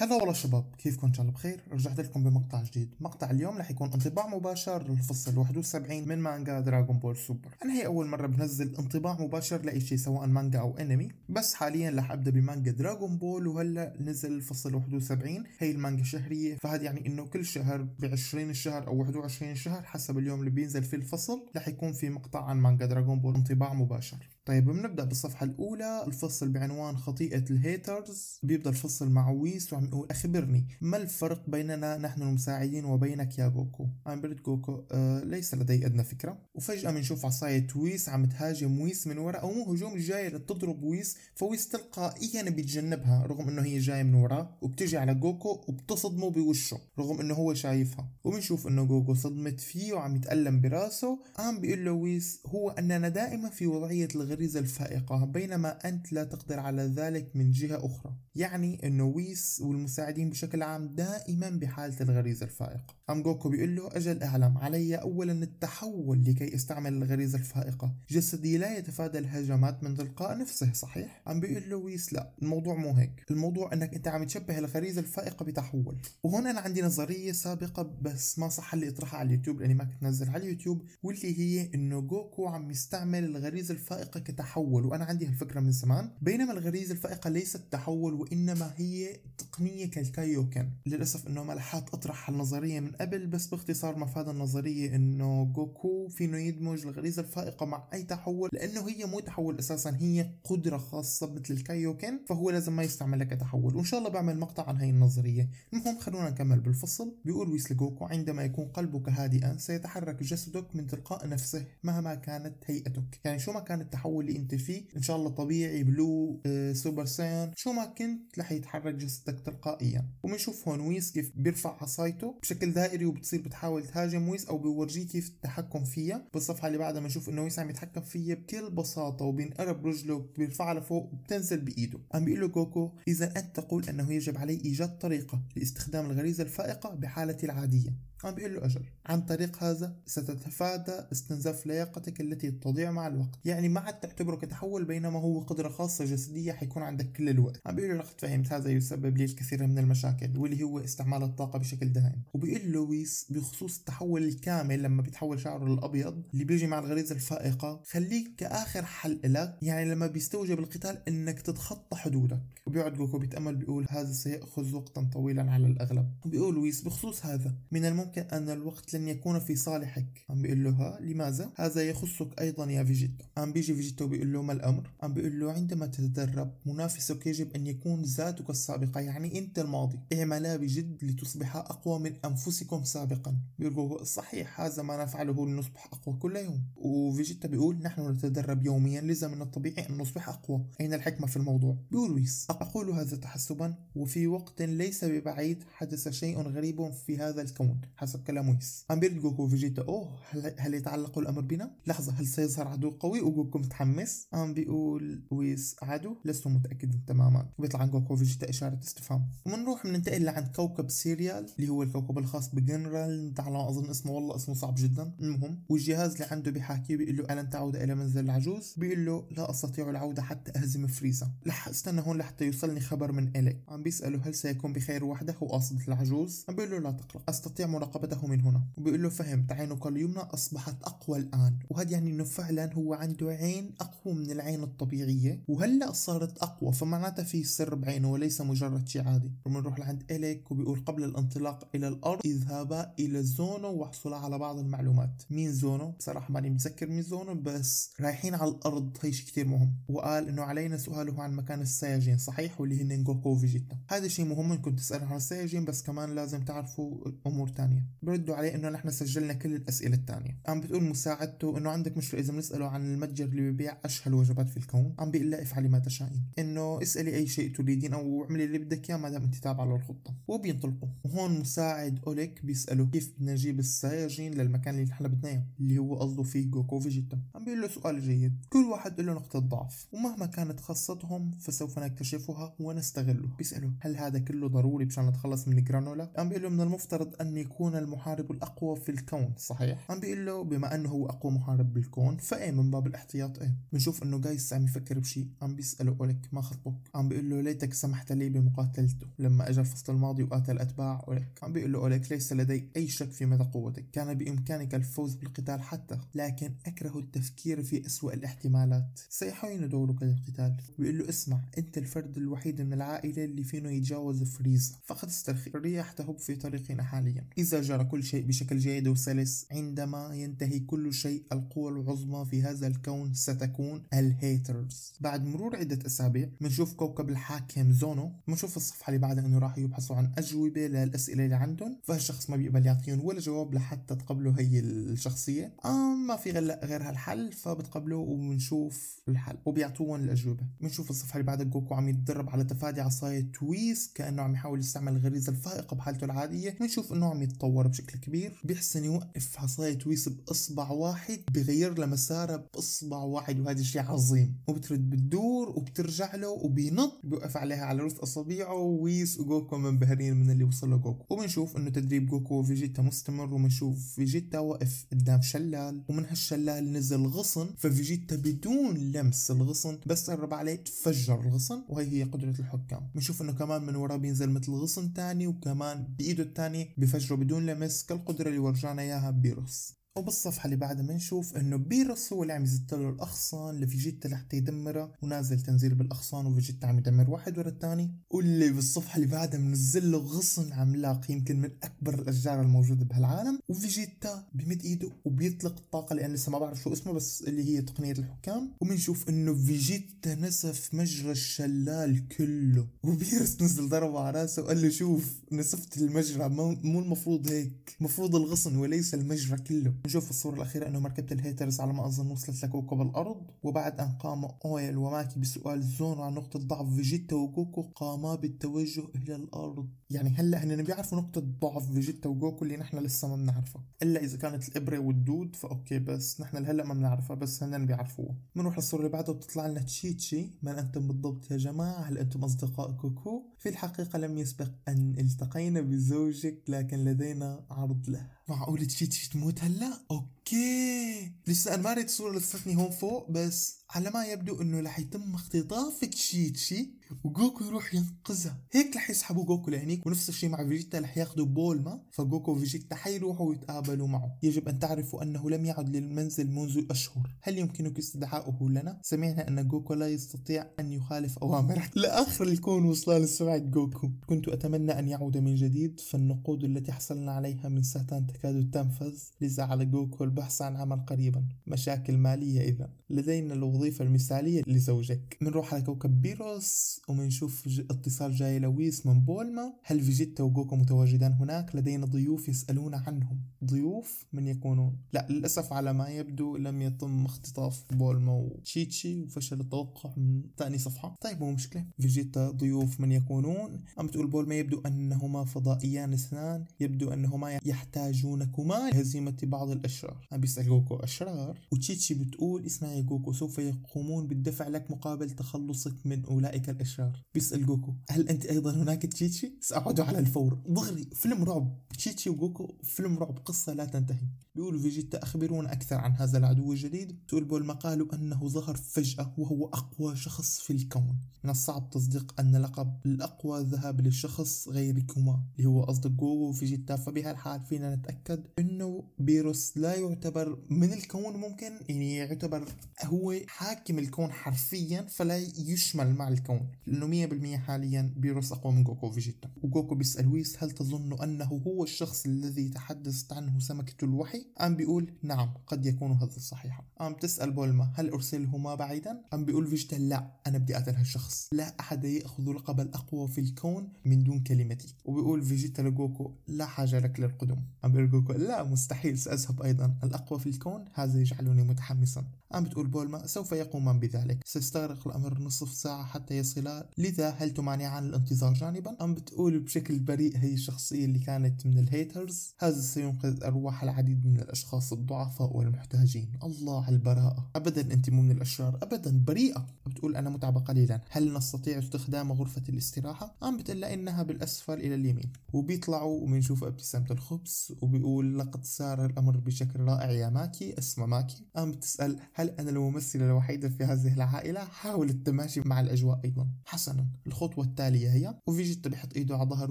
هذا والله شباب كيف ان شاء الله بخير رجعت لكم بمقطع جديد مقطع اليوم رح يكون انطباع مباشر للفصل 71 من مانجا دراغون بول سوبر انا هي اول مره بنزل انطباع مباشر لاي شيء سواء مانجا او انمي بس حاليا رح ابدا بمانجا دراغون بول وهلا نزل الفصل 71 هي المانجا شهريه فهذا يعني انه كل شهر ب 20 الشهر او 21 شهر حسب اليوم اللي بينزل فيه الفصل رح يكون في مقطع عن مانجا دراغون بول انطباع مباشر طيب بنبدأ بالصفحة الأولى الفصل بعنوان خطيئة الهيترز بيبدأ الفصل مع ويس وعم يقول أخبرني ما الفرق بيننا نحن المساعدين وبينك يا جوكو عم بريد جوكو أه ليس لدي أدنى فكرة وفجأة بنشوف عصاية ويس عم تهاجم ويس من وراء أو مو هجوم جاي لتضرب ويس فويس تلقائيا بيتجنبها رغم أنه هي جاية من وراء وبتجي على جوكو وبتصدمه بوشه رغم أنه هو شايفها وبنشوف أنه جوكو صدمت فيه وعم يتألم براسه عم بيقول له ويس هو أننا دائما في وضعية الغريزة الفائقة بينما أنت لا تقدر على ذلك من جهة أخرى يعني أنه ويس والمساعدين بشكل عام دائما بحالة الغريزة الفائقة أم جوكو بيقول له أجل أعلم علي أولا التحول لكي أستعمل الغريزة الفائقة جسدي لا يتفادى الهجمات من تلقاء نفسه صحيح؟ أم بيقول له ويس لا الموضوع مو هيك الموضوع أنك أنت عم تشبه الغريزة الفائقة بتحول وهنا أنا عندي نظرية سابقة بس ما صح اللي اطرحها على اليوتيوب لأني ما كنت نزل على اليوتيوب واللي هي أنه جوكو عم يستعمل الغريزة الفائقة الفائقة كتحول وأنا عندي هالفكرة من زمان بينما الغريزة الفائقة ليست تحول وإنما هي تقنية كالكايوكن للأسف أنه ما لحقت أطرح هالنظرية من قبل بس باختصار مفاد النظرية أنه جوكو فينه يدمج الغريزة الفائقة مع أي تحول لأنه هي مو تحول أساسا هي قدرة خاصة مثل الكايوكن فهو لازم ما يستعملها كتحول وإن شاء الله بعمل مقطع عن هاي النظرية المهم خلونا نكمل بالفصل بيقول ويسلي جوكو عندما يكون قلبك هادئا سيتحرك جسدك من تلقاء نفسه مهما كانت هيئتك يعني شو ما كان التحول او اللي انت فيه ان شاء الله طبيعي بلو آه، سوبر سان شو ما كنت رح يتحرك جسدك تلقائيا وبنشوف هون ويس كيف بيرفع عصايته بشكل دائري وبتصير بتحاول تهاجم ويس او بيورجيه كيف التحكم فيها بالصفحه اللي بعدها بنشوف انه ويس عم يتحكم فيها بكل بساطه وبينقرب رجله بيرفعها لفوق وبتنزل بايده عم بيقول له كوكو اذا انت تقول انه يجب علي ايجاد طريقه لاستخدام الغريزه الفائقه بحالتي العاديه قام بيقول له أجل عن طريق هذا ستتفادى استنزاف لياقتك التي تضيع مع الوقت يعني ما عاد تعتبره كتحول بينما هو قدرة خاصة جسدية حيكون عندك كل الوقت عم بيقول له لقد فهمت هذا يسبب لي الكثير من المشاكل واللي هو استعمال الطاقة بشكل دائم وبيقول لويس بخصوص التحول الكامل لما بيتحول شعره للأبيض اللي بيجي مع الغريزة الفائقة خليك كآخر حل لك يعني لما بيستوجب القتال انك تتخطى حدودك وبيقعد جوكو بيتأمل بيقول هذا سيأخذ وقتا طويلا على الأغلب وبيقول لويس بخصوص هذا من الممكن لك أن الوقت لن يكون في صالحك عم بيقول ها لماذا هذا يخصك أيضا يا فيجيتو عم بيجي فيجيتو بيقول له ما الأمر عم بيقول له عندما تتدرب منافسك يجب أن يكون ذاتك السابقة يعني أنت الماضي اعملا بجد لتصبح أقوى من أنفسكم سابقا بيقول صحيح هذا ما نفعله لنصبح أقوى كل يوم وفيجيتا بيقول نحن نتدرب يوميا لذا من الطبيعي أن نصبح أقوى أين الحكمة في الموضوع بيقول ويس أقول هذا تحسبا وفي وقت ليس ببعيد حدث شيء غريب في هذا الكون حسب كلام ويس عم بيرد جوكو وفيجيتا اوه هل, هل يتعلق الامر بنا؟ لحظه هل سيظهر عدو قوي وجوكو متحمس؟ عم بيقول ويس عدو لست متاكدا تماما وبيطلع عن جوكو وفيجيتا اشاره استفهام وبنروح بننتقل لعند كوكب سيريال اللي هو الكوكب الخاص بجنرال على ما اظن اسمه والله اسمه صعب جدا المهم والجهاز اللي عنده بيحاكيه بيقول له الن تعود الى منزل العجوز بيقول له لا استطيع العوده حتى اهزم فريزا لح استنى هون لحتى يوصلني خبر من الي عم بيساله هل سيكون بخير وحده وقاصدة العجوز عم بيقول له لا تقلق استطيع مراقبة مراقبته من هنا وبيقول له فهمت عينك اليمنى أصبحت أقوى الآن وهذا يعني أنه فعلا هو عنده عين أقوى من العين الطبيعية وهلأ صارت أقوى فمعناتها في سر بعينه وليس مجرد شيء عادي وبنروح لعند إليك وبيقول قبل الانطلاق إلى الأرض اذهبا إلى زونو واحصلا على بعض المعلومات مين زونو؟ بصراحة ماني متذكر مين زونو بس رايحين على الأرض هي شيء كثير مهم وقال أنه علينا سؤاله عن مكان السياجين صحيح واللي هن جوكو فيجيتا هذا شيء مهم انكم تسألوا عن السياجين بس كمان لازم تعرفوا أمور تانية بردوا عليه انه نحن سجلنا كل الاسئلة الثانية عم بتقول مساعدته انه عندك مشكلة اذا بنسأله عن المتجر اللي ببيع اشهى الوجبات في الكون عم بيقول لا افعلي ما تشائين انه اسألي اي شيء تريدين او اعملي اللي بدك اياه ما دام انت تابعة للخطة وبينطلقوا وهون مساعد اوليك بيسأله كيف بدنا نجيب السايجين للمكان اللي نحن بدنا اياه اللي هو قصده فيه جوكو فيجيتا عم بيقول له سؤال جيد كل واحد له نقطة ضعف ومهما كانت خاصتهم فسوف نكتشفها ونستغله بيسأله هل هذا كله ضروري مشان نتخلص من جرانولا عم بيقول له من المفترض ان يكون يكون المحارب الأقوى في الكون صحيح عم بيقول له بما أنه هو أقوى محارب بالكون فإيه من باب الاحتياط إيه بنشوف إنه جايس عم يفكر بشيء عم بيسأله أوليك ما خطبك عم بيقول له ليتك سمحت لي بمقاتلته لما أجا الفصل الماضي وقاتل أتباع أوليك عم بيقول له أوليك ليس لدي أي شك في مدى قوتك كان بإمكانك الفوز بالقتال حتى لكن أكره التفكير في أسوأ الاحتمالات سيحين دورك للقتال بيقول له اسمع أنت الفرد الوحيد من العائلة اللي فينه يتجاوز فريزا فقد استرخي الرياح تهب في طريقنا حاليا إذا جرى كل شيء بشكل جيد وسلس عندما ينتهي كل شيء القوة العظمى في هذا الكون ستكون الهيترز بعد مرور عدة أسابيع بنشوف كوكب الحاكم زونو بنشوف الصفحة اللي بعدها إنه راح يبحثوا عن أجوبة للأسئلة اللي عندهم فالشخص ما بيقبل يعطيهم ولا جواب لحتى تقبلوا هي الشخصية أم آه، ما في غير هالحل فبتقبلوا وبنشوف الحل وبيعطوهم الأجوبة بنشوف الصفحة اللي بعدها جوكو عم يتدرب على تفادي عصاية تويس كأنه عم يحاول يستعمل الغريزة الفائقة بحالته العادية بنشوف إنه عم تطور بشكل كبير بيحسن يوقف عصاية تويس باصبع واحد بغير لها مسارها باصبع واحد وهذا الشيء عظيم وبترد بتدور وبترجع له وبينط بيوقف عليها على رؤوس أصابيعه ويس وجوكو منبهرين من اللي وصل له جوكو وبنشوف انه تدريب جوكو وفيجيتا مستمر وبنشوف فيجيتا واقف قدام شلال ومن هالشلال نزل غصن ففيجيتا بدون لمس الغصن بس قرب عليه تفجر الغصن وهي هي قدرة الحكام بنشوف انه كمان من وراه بينزل مثل غصن تاني وكمان بايده الثانيه بفجره بدون لمس كالقدرة اللي ورجعنا إياها بيروس وبالصفحة اللي بعدها بنشوف انه بيرسو هو اللي عم يزت له الاغصان لفيجيتا لحتى يدمرها ونازل تنزيل بالاغصان وفيجيتا عم يدمر واحد ورا الثاني واللي بالصفحة اللي بعدها بنزل له غصن عملاق يمكن من اكبر الاشجار الموجودة بهالعالم وفيجيتا بمد ايده وبيطلق الطاقة لان لسه ما بعرف شو اسمه بس اللي هي تقنية الحكام وبنشوف انه فيجيتا نسف مجرى الشلال كله وبيرس نزل ضربه على راسه وقال له شوف نسفت المجرى مو المفروض هيك المفروض الغصن وليس المجرى كله نشوف في الصورة الأخيرة إنه مركبة الهيترز على ما أظن وصلت لكوكب الأرض وبعد أن قام أويل وماكي بسؤال زون عن نقطة ضعف فيجيتا وجوكو قاما بالتوجه إلى الأرض يعني هلا هن بيعرفوا نقطة ضعف فيجيتا وجوكو اللي نحن لسه ما بنعرفها إلا إذا كانت الإبرة والدود فأوكي بس نحن لهلا ما بنعرفها بس هن بيعرفوها بنروح للصورة اللي بعدها بتطلع لنا تشيتشي من أنتم بالضبط يا جماعة هل أنتم أصدقاء كوكو في الحقيقة لم يسبق أن التقينا بزوجك لكن لدينا عرض له معقول تجي تموت هلا؟ اوكي اوكي لسه انا ما ريت الصوره لستني هون فوق بس على ما يبدو انه رح يتم اختطاف تشيتشي وجوكو يروح ينقذها هيك رح يسحبوا جوكو لهنيك ونفس الشيء مع فيجيتا رح ياخذوا بولما فجوكو وفيجيتا حيروحوا ويتقابلوا معه يجب ان تعرفوا انه لم يعد للمنزل منذ اشهر هل يمكنك استدعائه لنا سمعنا ان جوكو لا يستطيع ان يخالف اوامره لاخر الكون وصل لسمعة جوكو كنت اتمنى ان يعود من جديد فالنقود التي حصلنا عليها من ساتان تكاد تنفذ لذا على جوكو الب البحث عن عمل قريبا مشاكل مالية إذا لدينا الوظيفة المثالية لزوجك بنروح على كوكب بيروس ومنشوف اتصال جاي لويس من بولما هل فيجيتا وجوكو متواجدان هناك لدينا ضيوف يسألون عنهم ضيوف من يكونون لا للأسف على ما يبدو لم يتم اختطاف بولما وتشيتشي وفشل التوقع من ثاني صفحة طيب مو مشكلة فيجيتا ضيوف من يكونون أم تقول بولما يبدو أنهما فضائيان اثنان يبدو أنهما يحتاجونكما لهزيمة بعض الأشرار عم بيسأل جوكو أشرار وتشيتشي بتقول اسمعي جوكو سوف يقومون بالدفع لك مقابل تخلصك من أولئك الأشرار بيسأل جوكو هل أنت أيضا هناك تشيتشي؟ سأقعد على الفور ضغري فيلم رعب تشيتشي وجوكو فيلم رعب قصة لا تنتهي بيقول فيجيتا أخبرونا أكثر عن هذا العدو الجديد بول ما قالوا أنه ظهر فجأة وهو أقوى شخص في الكون من الصعب تصديق أن لقب الأقوى ذهب لشخص غيركما اللي هو أصدق جوجو وفيجيتا فبهالحال فينا نتأكد أنه بيروس لا يعتبر يعتبر من الكون ممكن يعني يعتبر هو حاكم الكون حرفيا فلا يشمل مع الكون لانه 100% حاليا بيروس اقوى من جوكو فيجيتا وجوكو بيسال ويس هل تظن انه هو الشخص الذي تحدثت عنه سمكة الوحي ام بيقول نعم قد يكون هذا صحيحا ام تسال بولما هل ارسلهما بعيدا ام بيقول فيجيتا لا انا بدي اقتل هالشخص لا احد ياخذ لقب الاقوى في الكون من دون كلمتي وبيقول فيجيتا لجوكو لا حاجه لك للقدوم ام بيقول جوكو لا مستحيل ساذهب ايضا الأقوى في الكون هذا يجعلني متحمسا عم بتقول بولما سوف يقومان بذلك سيستغرق الأمر نصف ساعة حتى يصلا لذا هل تمانع عن الانتظار جانبا أم بتقول بشكل بريء هي الشخصية اللي كانت من الهيترز هذا سينقذ أرواح العديد من الأشخاص الضعفاء والمحتاجين الله على البراءة أبدا أنت مو من الأشرار أبدا بريئة بتقول أنا متعبة قليلا هل نستطيع استخدام غرفة الاستراحة عم بتقول إنها بالأسفل إلى اليمين وبيطلعوا وبنشوف ابتسامة الخبز وبيقول لقد سار الأمر بشكل رائع يا ماكي اسمه ماكي قام بتسأل هل أنا الممثلة الوحيدة في هذه العائلة حاول التماشي مع الأجواء أيضا حسنا الخطوة التالية هي وفيجيتا بيحط إيده على ظهر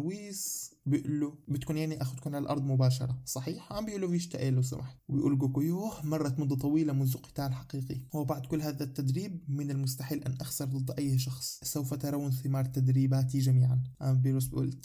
ويس بيقول له بدكم يعني اخذكم على الارض مباشره صحيح عم بيقول له فيشتا لو سمحت بيقول جوكو يوه مرت مده طويله منذ قتال حقيقي وبعد كل هذا التدريب من المستحيل ان اخسر ضد اي شخص سوف ترون ثمار تدريباتي جميعا عم بيروس بيقول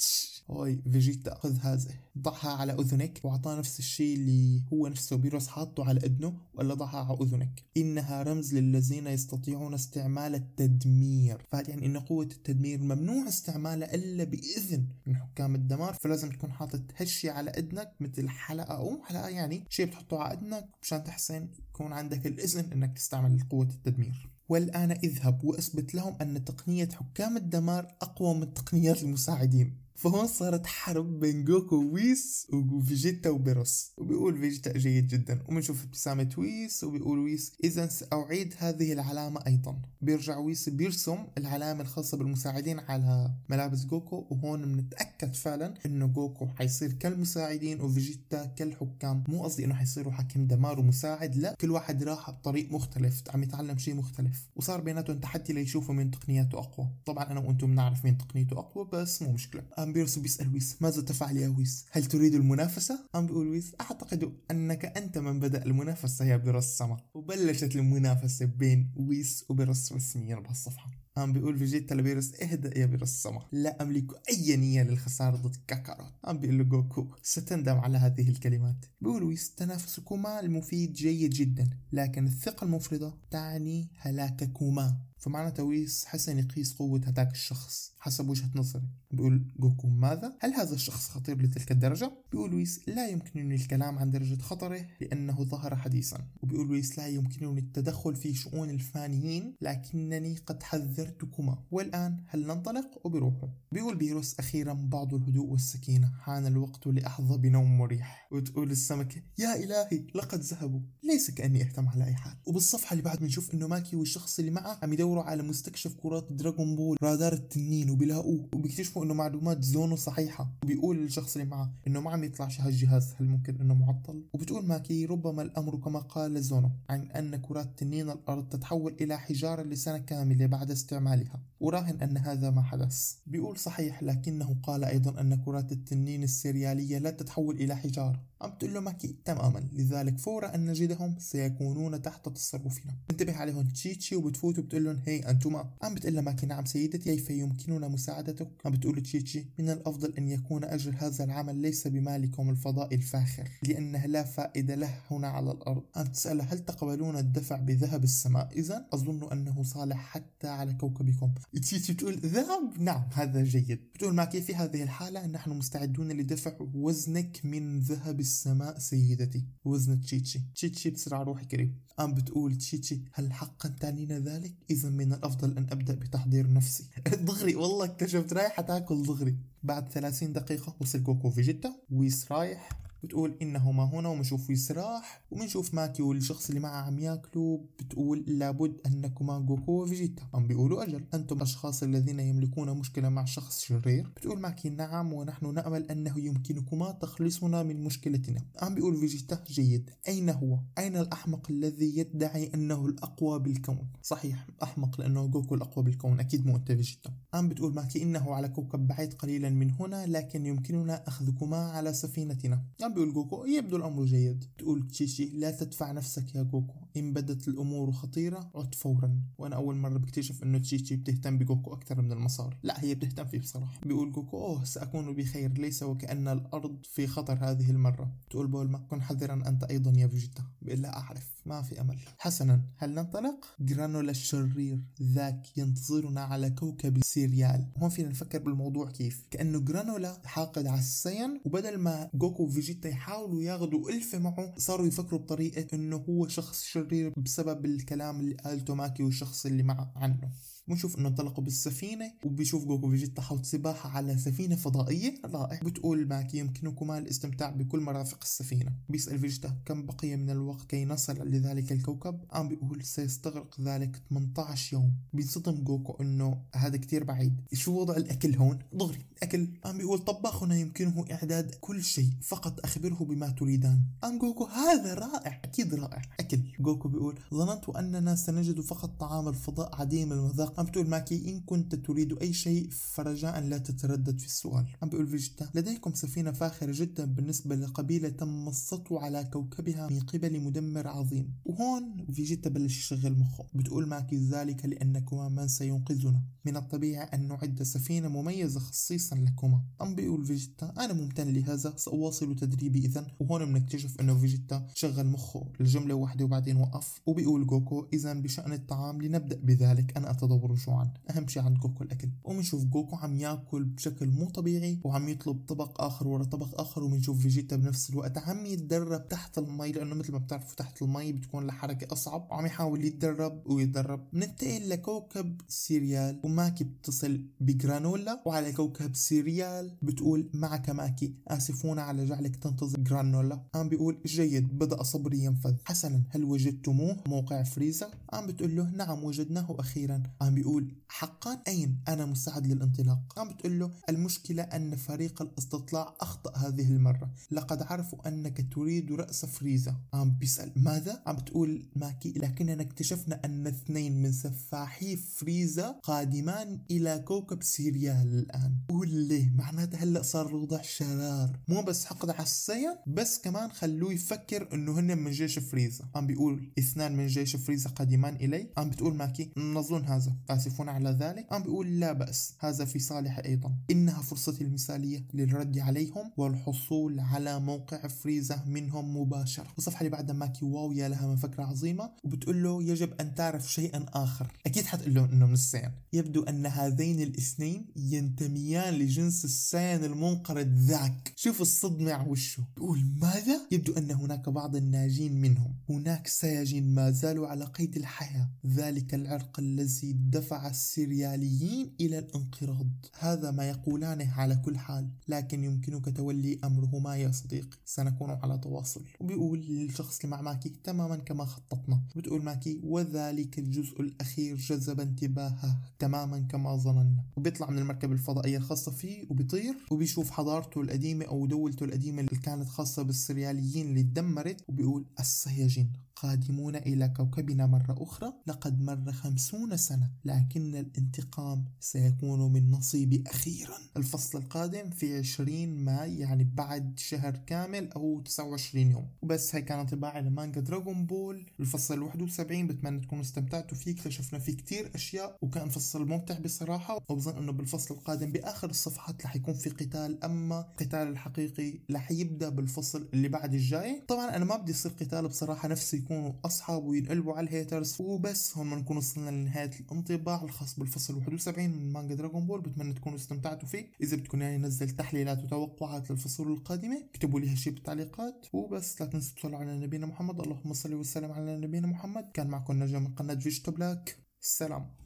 هاي فيجيتا خذ هذا ضعها على اذنك واعطاه نفس الشيء اللي هو نفسه بيروس حاطه على اذنه ولا ضعها على اذنك انها رمز للذين يستطيعون استعمال التدمير فهذا يعني ان قوه التدمير ممنوع استعمالها الا باذن من حكام الدمار الاستثمار فلازم تكون حاطط هالشي على اذنك مثل حلقه او حلقه يعني شيء بتحطه على اذنك مشان تحسن يكون عندك الاذن انك تستعمل قوه التدمير والآن اذهب وأثبت لهم أن تقنية حكام الدمار أقوى من تقنيات المساعدين فهون صارت حرب بين جوكو ويس وفيجيتا وبيروس وبيقول فيجيتا جيد جدا وبنشوف ابتسامة ويس وبيقول ويس إذا سأعيد هذه العلامة أيضا بيرجع ويس بيرسم العلامة الخاصة بالمساعدين على ملابس جوكو وهون بنتأكد فعلا إنه جوكو حيصير كالمساعدين وفيجيتا كالحكام مو قصدي إنه حيصيروا حكم دمار ومساعد لا كل واحد راح بطريق مختلف عم يتعلم شيء مختلف وصار بيناتهم تحدي ليشوفوا مين تقنياته أقوى طبعا أنا وأنتم بنعرف مين تقنيته أقوى بس مو مشكلة قام بيرسو بيسأل ويس ماذا تفعل يا ويس هل تريد المنافسة؟ قام بيقول ويس أعتقد أنك أنت من بدأ المنافسة يا سما وبلشت المنافسة بين ويس وبيرس رسميا بهالصفحة قام بيقول فيجيتا لبيرس اهدأ يا بيرسما لا أملك أي نية للخسارة ضد كاكاروت قام بيقول له جوكو ستندم على هذه الكلمات بيقول ويس تنافسكما المفيد جيد جدا لكن الثقة المفرطة تعني هلاككما فمعناته ويس حسن يقيس قوة هذاك الشخص حسب وجهة نظري بيقول جوكو ماذا؟ هل هذا الشخص خطير لتلك الدرجة؟ بيقول لويس لا يمكنني الكلام عن درجة خطره لأنه ظهر حديثا وبيقول لويس لا يمكنني التدخل في شؤون الفانيين لكنني قد حذرتكما والآن هل ننطلق وبيروحوا بيقول بيروس أخيرا بعض الهدوء والسكينة حان الوقت لأحظى بنوم مريح وتقول السمكة يا إلهي لقد ذهبوا ليس كأني أهتم على أي حال وبالصفحة اللي بعد بنشوف إنه ماكي والشخص اللي معه عم يدور بيدوروا على مستكشف كرات دراغون بول رادار التنين وبيلاقوه وبيكتشفوا انه معلومات زونو صحيحه وبيقول الشخص اللي معه انه ما عم يطلعش هالجهاز هل ممكن انه معطل وبتقول ماكي ربما الامر كما قال زونو عن ان كرات تنين الارض تتحول الى حجاره لسنه كامله بعد استعمالها وراهن ان هذا ما حدث بيقول صحيح لكنه قال ايضا ان كرات التنين السرياليه لا تتحول الى حجاره عم له ماكي تماما لذلك فورا أن نجدهم سيكونون تحت تصرفنا انتبه عليهم تشيتشي وبتفوت وبتقول لهم هي أنتما عم بتقول ماكي نعم سيدتي كيف يمكننا مساعدتك عم بتقول تشيتشي من الأفضل أن يكون أجر هذا العمل ليس بمالكم الفضائي الفاخر لأنه لا فائدة له هنا على الأرض عم تسال هل تقبلون الدفع بذهب السماء إذا أظن أنه صالح حتى على كوكبكم تشيتشي بتقول ذهب نعم هذا جيد بتقول ماكي في هذه الحالة نحن مستعدون لدفع وزنك من ذهب السماء السماء سيدتي وزن تشيتشي تشيتشي بسرعة روحي كريم قام بتقول تشيتشي هل حقا تعنينا ذلك؟ إذا من الأفضل أن أبدأ بتحضير نفسي دغري والله اكتشفت رايحة تاكل دغري بعد 30 دقيقة وصل كوكو فيجيتا ويس رايح بتقول إنهما هنا وبنشوف يسراح ومنشوف وبنشوف ماكي والشخص اللي معه عم ياكلوا بتقول لابد أنكما جوكو وفيجيتا عم بيقولوا أجل أنتم الأشخاص الذين يملكون مشكلة مع شخص شرير بتقول ماكي نعم ونحن نأمل أنه يمكنكما تخلصنا من مشكلتنا عم بيقول فيجيتا جيد أين هو؟ أين الأحمق الذي يدعي أنه الأقوى بالكون؟ صحيح أحمق لأنه جوكو الأقوى بالكون أكيد مو أنت فيجيتا عم بتقول ماكي إنه على كوكب بعيد قليلا من هنا لكن يمكننا أخذكما على سفينتنا عم بيقول جوكو يبدو الأمر جيد تقول تشيشي لا تدفع نفسك يا جوكو إن بدت الأمور خطيرة عد فورا وأنا أول مرة بكتشف إنه تشيتشي بتهتم بجوكو أكثر من المسار لا هي بتهتم فيه بصراحة بيقول جوكو أوه سأكون بخير ليس وكأن الأرض في خطر هذه المرة تقول بولما كن حذرا أنت أيضا يا فيجيتا بيقول لا أعرف ما في أمل حسنا هل ننطلق؟ جرانولا الشرير ذاك ينتظرنا على كوكب سيريال هون فينا نفكر بالموضوع كيف كأنه جرانولا حاقد على السين وبدل ما جوكو وفيجيتا يحاولوا ياخذوا ألفة معه صاروا يفكروا بطريقة إنه هو شخص شرير ماري بسبب الكلام اللي قالته ماكي والشخص اللي معه عنه بنشوف انه انطلقوا بالسفينة وبيشوف جوكو فيجيتا حوت سباحة على سفينة فضائية رائع بتقول ماكي يمكنكما الاستمتاع بكل مرافق السفينة بيسأل فيجيتا كم بقي من الوقت كي نصل لذلك الكوكب قام بيقول سيستغرق ذلك 18 يوم بينصدم جوكو انه هذا كتير بعيد شو وضع الاكل هون دغري الاكل قام بيقول طباخنا يمكنه اعداد كل شيء فقط اخبره بما تريدان قام جوكو هذا رائع اكيد رائع اكل جوكو بيقول ظننت أننا سنجد فقط طعام الفضاء عديم المذاق عم بتقول ماكي إن كنت تريد أي شيء فرجاء لا تتردد في السؤال عم بيقول فيجيتا لديكم سفينة فاخرة جدا بالنسبة لقبيلة تم السطو على كوكبها من قبل مدمر عظيم وهون فيجيتا بلش يشغل مخه بتقول ماكي ذلك لأنكما من سينقذنا من الطبيعي أن نعد سفينة مميزة خصيصا لكما عم بيقول فيجيتا أنا ممتن لهذا سأواصل تدريبي إذا وهون بنكتشف أنه فيجيتا شغل مخه الجملة واحدة وبعد بعدين وقف وبيقول جوكو إذا بشأن الطعام لنبدأ بذلك أنا أتضور جوعا أهم شيء عند جوكو الأكل وبنشوف جوكو عم ياكل بشكل مو طبيعي وعم يطلب طبق آخر ورا طبق آخر وبنشوف فيجيتا بنفس الوقت عم يتدرب تحت المي لأنه مثل ما بتعرفوا تحت المي بتكون الحركة أصعب وعم يحاول يتدرب ويتدرب بننتقل لكوكب سيريال وماكي بتصل بجرانولا وعلى كوكب سيريال بتقول معك ماكي آسفون على جعلك تنتظر جرانولا قام بيقول جيد بدأ صبري ينفذ حسنا هل وجدتموه موقع فريزا عم بتقول له نعم وجدناه أخيرا عم بيقول حقا أين أنا مستعد للانطلاق عم بتقول له المشكلة أن فريق الاستطلاع أخطأ هذه المرة لقد عرفوا أنك تريد رأس فريزا عم بيسأل ماذا عم بتقول ماكي لكننا اكتشفنا أن اثنين من سفاحي فريزا قادمان إلى كوكب سيريال الآن قول ليه معناتها هلا صار الوضع شرار مو بس حقد على السين بس كمان خلوه يفكر انه هن من جيش فريزا عم بيقول يقول اثنان من جيش فريزا قادمان إلي أم بتقول ماكي نظن هذا آسفون على ذلك أم بيقول لا بأس هذا في صالح أيضا إنها فرصتي المثالية للرد عليهم والحصول على موقع فريزا منهم مباشرة الصفحة اللي بعدها ماكي واو يا لها من فكرة عظيمة وبتقول له يجب أن تعرف شيئا آخر أكيد حتقول له أنه من السين يبدو أن هذين الاثنين ينتميان لجنس السين المنقرض ذاك شوف الصدمة على وشه بيقول ماذا؟ يبدو أن هناك بعض الناجين منهم هناك السياجين ما زالوا على قيد الحياة ذلك العرق الذي دفع السرياليين إلى الانقراض هذا ما يقولانه على كل حال لكن يمكنك تولي أمرهما يا صديقي سنكون على تواصل وبيقول للشخص اللي مع ماكي تماما كما خططنا بتقول ماكي وذلك الجزء الأخير جذب انتباهه تماما كما ظننا وبيطلع من المركبة الفضائية الخاصة فيه وبيطير وبيشوف حضارته القديمة أو دولته القديمة اللي كانت خاصة بالسرياليين اللي تدمرت وبيقول السياجين قادمون إلى كوكبنا مرة أخرى لقد مر خمسون سنة لكن الانتقام سيكون من نصيبي أخيرا الفصل القادم في 20 ماي يعني بعد شهر كامل أو 29 يوم وبس هاي كانت طباعة لمانجا دراغون بول الفصل 71 بتمنى تكونوا استمتعتوا فيه اكتشفنا فيه كتير أشياء وكان فصل ممتع بصراحة وبظن أنه بالفصل القادم بآخر الصفحات رح يكون في قتال أما القتال الحقيقي رح يبدأ بالفصل اللي بعد الجاي طبعا أنا ما بدي يصير قتال بصراحة نفسي يكونوا أصحاب وينقلبوا على الهيترز وبس هون نكون وصلنا لنهاية الانطباع الخاص بالفصل 71 من مانجا دراغون بول بتمنى تكونوا استمتعتوا فيه إذا بدكم يعني نزل تحليلات وتوقعات للفصول القادمة اكتبوا لي هالشي بالتعليقات وبس لا تنسوا تصلوا على نبينا محمد اللهم صل وسلم على نبينا محمد كان معكم نجم من قناة فيجتو بلاك السلام